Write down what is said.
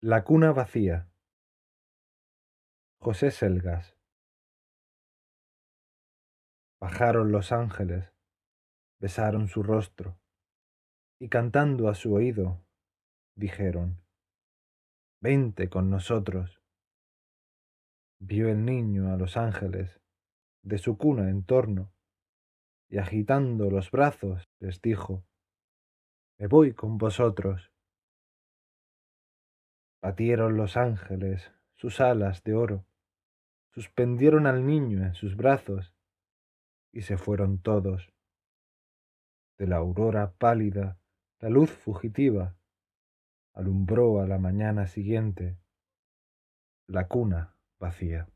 La cuna vacía. José Selgas. Bajaron los ángeles, besaron su rostro, y cantando a su oído, dijeron, Vente con nosotros. Vio el niño a los ángeles, de su cuna en torno, y agitando los brazos les dijo, Me voy con vosotros. Batieron los ángeles sus alas de oro, suspendieron al niño en sus brazos y se fueron todos. De la aurora pálida, la luz fugitiva alumbró a la mañana siguiente la cuna vacía.